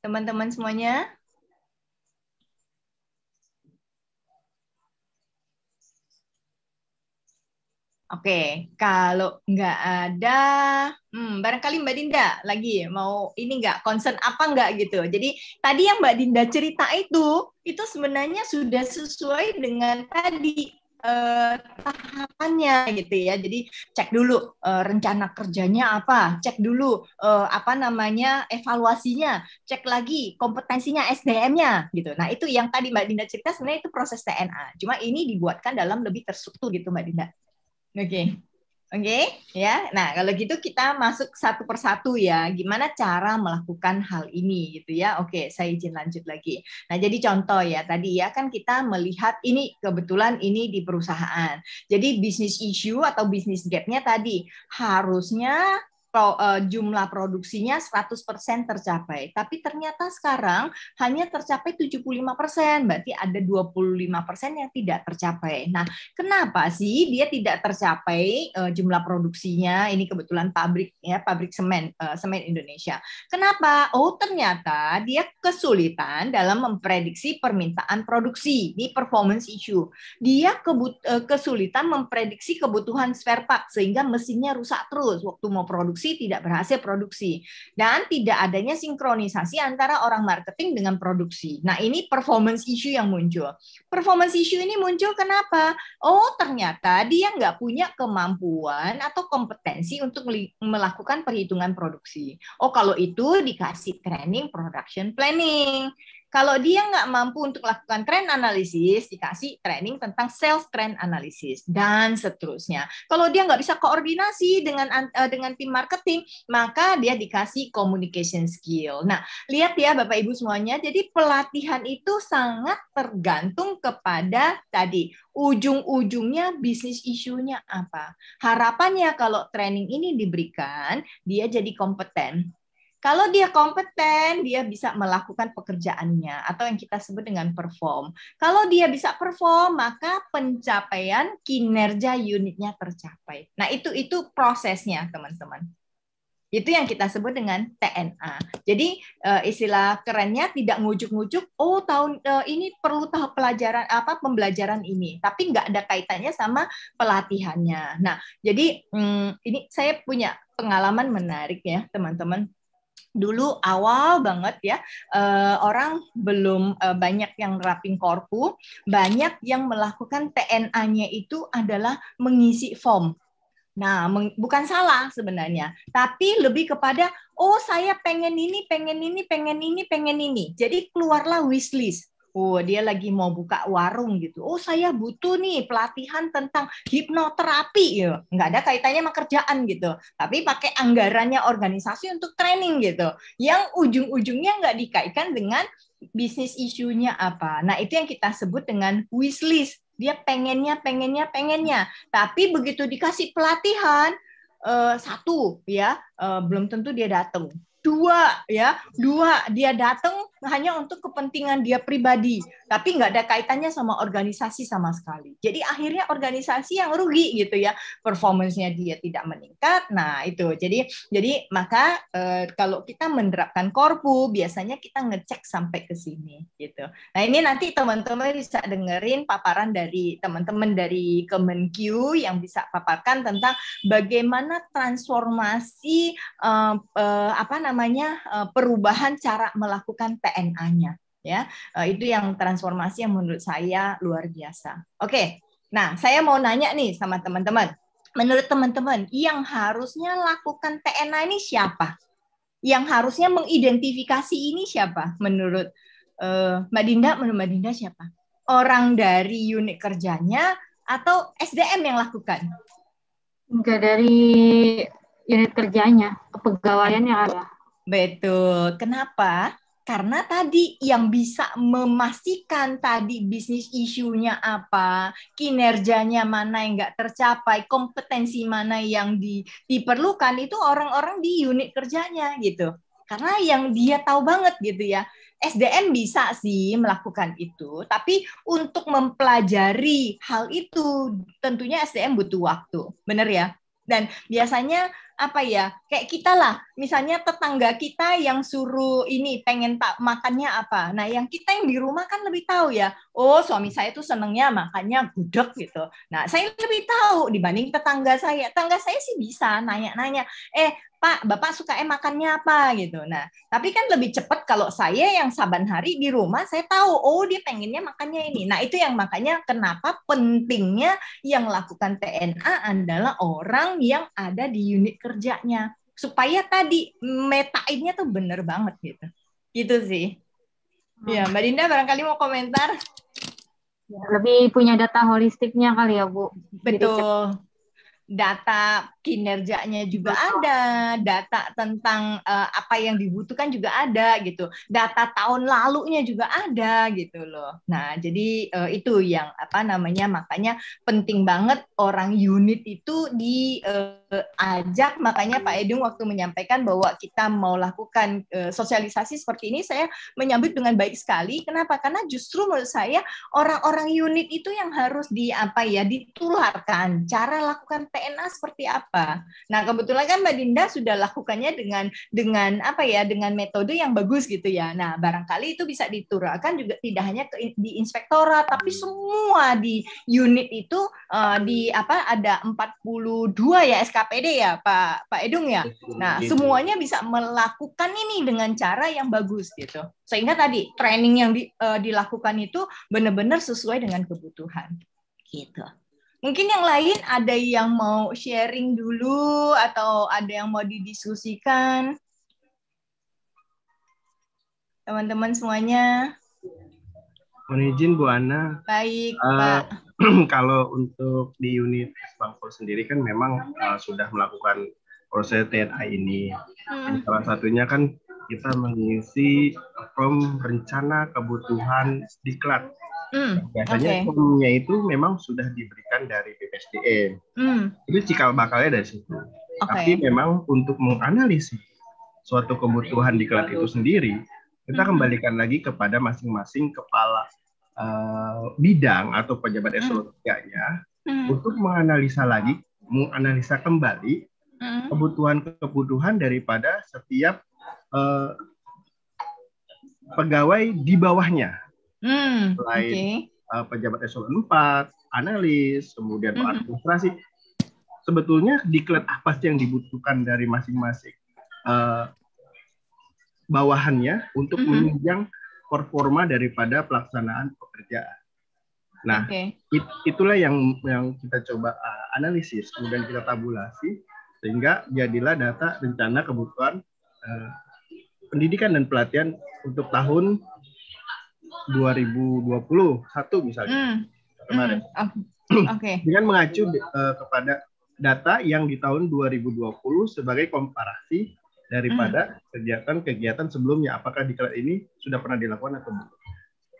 S2: Teman-teman semuanya? Oke, kalau nggak ada, hmm, barangkali Mbak Dinda lagi mau ini nggak concern apa nggak gitu. Jadi tadi yang Mbak Dinda cerita itu, itu sebenarnya sudah sesuai dengan tadi uh, tahapannya gitu ya. Jadi cek dulu uh, rencana kerjanya apa, cek dulu uh, apa namanya evaluasinya, cek lagi kompetensinya SDM-nya gitu. Nah, itu yang tadi Mbak Dinda cerita sebenarnya itu proses TNA. Cuma ini dibuatkan dalam lebih terstruktur gitu Mbak Dinda. Oke. Okay. Oke, okay? ya. Nah, kalau gitu kita masuk satu persatu ya. Gimana cara melakukan hal ini gitu ya. Oke, okay, saya izin lanjut lagi. Nah, jadi contoh ya tadi ya kan kita melihat ini kebetulan ini di perusahaan. Jadi bisnis issue atau bisnis gapnya tadi harusnya pro, uh, eh, jumlah produksinya 100% tercapai. Tapi ternyata sekarang hanya tercapai 75%, berarti ada 25% yang tidak tercapai. Nah, kenapa sih dia tidak tercapai uh, jumlah produksinya? Ini kebetulan pabrik ya, pabrik semen uh, semen Indonesia. Kenapa? Oh, ternyata dia kesulitan dalam memprediksi permintaan produksi. Ini performance issue. Dia kebut, uh, kesulitan memprediksi kebutuhan spare part sehingga mesinnya rusak terus waktu mau produksi produksi, tidak berhasil produksi, dan tidak adanya sinkronisasi antara orang marketing dengan produksi. Nah, ini performance issue yang muncul. Performance issue ini muncul kenapa? Oh, ternyata dia nggak punya kemampuan atau kompetensi untuk melakukan perhitungan produksi. Oh, kalau itu dikasih training production planning. Kalau dia nggak mampu untuk lakukan trend analisis, dikasih training tentang sales trend analisis dan seterusnya. Kalau dia nggak bisa koordinasi dengan eh, dengan tim marketing, maka dia dikasih communication skill. Nah, lihat ya Bapak Ibu semuanya, jadi pelatihan itu sangat tergantung kepada tadi ujung-ujungnya bisnis isunya apa. Harapannya kalau training ini diberikan, dia jadi kompeten kalau dia kompeten, dia bisa melakukan pekerjaannya atau yang kita sebut dengan perform. Kalau dia bisa perform, maka pencapaian kinerja unitnya tercapai. Nah, itu itu prosesnya, teman-teman. Itu yang kita sebut dengan TNA. Jadi eh, istilah kerennya tidak ngujuk-ngujuk, oh tahun eh, ini perlu tahu pelajaran apa pembelajaran ini, tapi nggak ada kaitannya sama pelatihannya. Nah, jadi hmm, ini saya punya pengalaman menarik ya, teman-teman dulu awal banget ya uh, orang belum uh, banyak yang nerapin korpu banyak yang melakukan TNA-nya itu adalah mengisi form Nah, meng, bukan salah sebenarnya, tapi lebih kepada oh saya pengen ini, pengen ini, pengen ini, pengen ini. Jadi keluarlah wishlist. Oh, dia lagi mau buka warung gitu. Oh, saya butuh nih pelatihan tentang hipnoterapi. Ya, Enggak ada kaitannya sama kerjaan gitu. Tapi pakai anggarannya organisasi untuk training gitu. Yang ujung-ujungnya enggak dikaitkan dengan bisnis isunya apa. Nah, itu yang kita sebut dengan wishlist. Dia pengennya, pengennya, pengennya. Tapi begitu dikasih pelatihan, eh, satu ya, eh, belum tentu dia datang dua ya dua dia datang hanya untuk kepentingan dia pribadi tapi nggak ada kaitannya sama organisasi sama sekali jadi akhirnya organisasi yang rugi gitu ya performancenya dia tidak meningkat nah itu jadi jadi maka e, kalau kita menerapkan korpu biasanya kita ngecek sampai ke sini gitu nah ini nanti teman-teman bisa dengerin paparan dari teman-teman dari Kemenq yang bisa paparkan tentang bagaimana transformasi e, e, apa namanya namanya eh, perubahan cara melakukan PNA-nya ya eh, itu yang transformasi yang menurut saya luar biasa oke nah saya mau nanya nih sama teman-teman menurut teman-teman yang harusnya lakukan TNA ini siapa yang harusnya mengidentifikasi ini siapa menurut uh, Mbak Dinda menurut Mbak Dinda siapa orang dari unit kerjanya atau SDM yang lakukan enggak dari unit kerjanya
S3: kepegawaian
S2: yang Betul. Kenapa? Karena tadi yang bisa memastikan tadi bisnis isunya apa, kinerjanya mana yang nggak tercapai, kompetensi mana yang di, diperlukan itu orang-orang di unit kerjanya gitu. Karena yang dia tahu banget gitu ya. SDM bisa sih melakukan itu, tapi untuk mempelajari hal itu tentunya SDM butuh waktu, benar ya? Dan biasanya apa ya kayak kita lah misalnya tetangga kita yang suruh ini pengen pak makannya apa nah yang kita yang di rumah kan lebih tahu ya oh suami saya tuh senengnya makannya gudeg gitu nah saya lebih tahu dibanding tetangga saya tetangga saya sih bisa nanya-nanya eh Pak, Bapak suka eh makannya apa gitu. Nah, tapi kan lebih cepat kalau saya yang saban hari di rumah, saya tahu, oh dia pengennya makannya ini. Nah, itu yang makanya kenapa pentingnya yang lakukan TNA adalah orang yang ada di unit kerjanya. Supaya tadi metainnya tuh bener banget gitu. Gitu sih. Hmm. Ya, Mbak Dinda barangkali mau komentar. Lebih punya data
S3: holistiknya kali ya, Bu.
S2: Betul. Data kinerjanya juga ada, data tentang uh, apa yang dibutuhkan juga ada gitu, data tahun lalunya juga ada gitu loh. Nah, jadi uh, itu yang apa namanya makanya penting banget orang unit itu diajak. Eh, uh, makanya Pak Edung waktu menyampaikan bahwa kita mau lakukan uh, sosialisasi seperti ini, saya menyambut dengan baik sekali. Kenapa? Karena justru menurut saya orang-orang unit itu yang harus di apa ya ditularkan cara lakukan TNA seperti apa apa. Nah, kebetulan kan Mbak Dinda sudah lakukannya dengan dengan apa ya, dengan metode yang bagus gitu ya. Nah, barangkali itu bisa diturunkan juga tidak hanya ke, di inspektorat, tapi semua di unit itu uh, di apa ada 42 ya SKPD ya, Pak Pak Edung ya. Nah, semuanya bisa melakukan ini dengan cara yang bagus gitu. Sehingga tadi training yang di, uh, dilakukan itu benar-benar sesuai dengan kebutuhan. Gitu. Mungkin yang lain ada yang mau sharing dulu atau ada yang mau didiskusikan. Teman-teman semuanya.
S1: Mohon izin Bu Ana. Baik, uh, Pak. Kalau untuk di unit Bangkol sendiri kan memang uh, sudah melakukan proses TNA ini.
S2: Hmm. Salah
S1: satunya kan kita mengisi form eh, rencana kebutuhan diklat Mm, Biasanya okay. umumnya itu memang sudah diberikan dari BPSDM. E. Mm. Itu cikal bakalnya dari situ. Okay. Tapi memang untuk menganalisis suatu kebutuhan di kelas itu sendiri, kita mm. kembalikan lagi kepada masing-masing kepala uh, bidang atau pejabat mm. eselon ya, ya. mm. untuk menganalisa lagi, menganalisa kembali kebutuhan-kebutuhan hmm. daripada setiap uh, pegawai di bawahnya Hmm, Selain okay. uh, eh, pejabat eselon 4, analis, kemudian -hmm. administrasi. Sebetulnya diklat apa sih yang dibutuhkan dari masing-masing uh, bawahannya untuk -hmm. menunjang performa daripada pelaksanaan pekerjaan. Nah, okay. it, itulah yang yang kita coba uh, analisis, kemudian kita tabulasi sehingga jadilah data rencana kebutuhan uh, pendidikan dan pelatihan untuk tahun 2021 misalnya mm. kemarin.
S2: Mm. Oh. Okay. Dengan mengacu uh,
S1: kepada data yang di tahun 2020 sebagai komparasi daripada hmm. kegiatan-kegiatan mm. sebelumnya apakah di kelas ini sudah pernah dilakukan atau belum.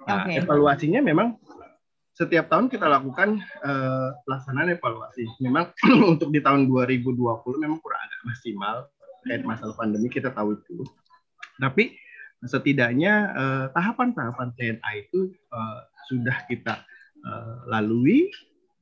S1: Nah, okay. evaluasinya memang setiap tahun kita lakukan uh, pelaksanaan evaluasi. Memang untuk di tahun 2020 memang kurang agak maksimal terkait hmm. masalah pandemi kita tahu itu. Tapi setidaknya tahapan eh, tahapan-tahapan TNA itu eh, sudah kita eh, lalui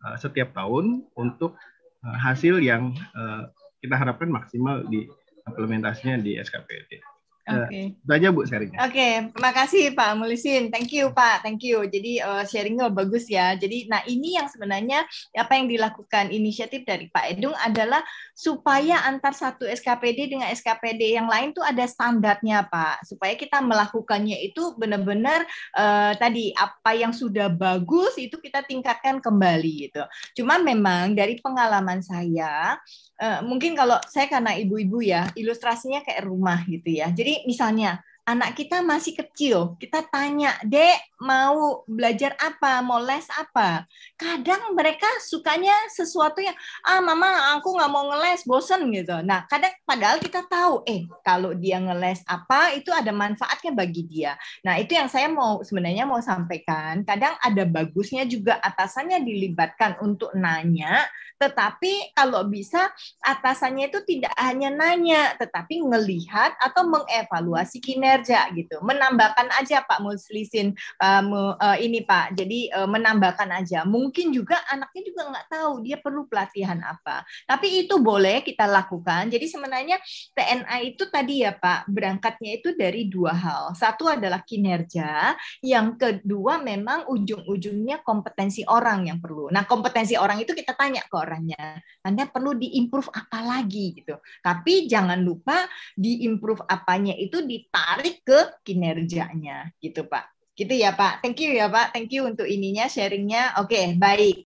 S1: eh, setiap tahun untuk eh, hasil yang eh, kita harapkan maksimal di implementasinya di SKPD. Ya, okay. Uh, Bu sharingnya.
S2: Oke, okay. kasih Pak Mulisin. Thank you Pak, thank you. Jadi uh, sharingnya bagus ya. Jadi, nah ini yang sebenarnya apa yang dilakukan inisiatif dari Pak Edung adalah supaya antar satu SKPD dengan SKPD yang lain tuh ada standarnya Pak, supaya kita melakukannya itu benar-benar uh, tadi apa yang sudah bagus itu kita tingkatkan kembali gitu. Cuma memang dari pengalaman saya Eh, mungkin kalau saya karena ibu-ibu ya, ilustrasinya kayak rumah gitu ya. Jadi misalnya anak kita masih kecil, kita tanya, "Dek, mau belajar apa? Mau les apa?" Kadang mereka sukanya sesuatu yang, "Ah, mama, aku nggak mau ngeles, bosen gitu." Nah, kadang padahal kita tahu, eh, kalau dia ngeles apa, itu ada manfaatnya bagi dia. Nah, itu yang saya mau sebenarnya mau sampaikan. Kadang ada bagusnya juga atasannya dilibatkan untuk nanya, tetapi kalau bisa atasannya itu tidak hanya nanya, tetapi ngelihat atau mengevaluasi kinerja kerja gitu. Menambahkan aja Pak Muslisin uh, uh, ini Pak. Jadi uh, menambahkan aja. Mungkin juga anaknya juga nggak tahu dia perlu pelatihan apa. Tapi itu boleh kita lakukan. Jadi sebenarnya TNA itu tadi ya Pak berangkatnya itu dari dua hal. Satu adalah kinerja, yang kedua memang ujung-ujungnya kompetensi orang yang perlu. Nah kompetensi orang itu kita tanya ke orangnya. Anda perlu diimprove apa lagi gitu. Tapi jangan lupa diimprove apanya itu ditarik balik ke kinerjanya gitu Pak. Gitu ya Pak. Thank you ya Pak. Thank you untuk ininya sharingnya. Oke, okay, baik.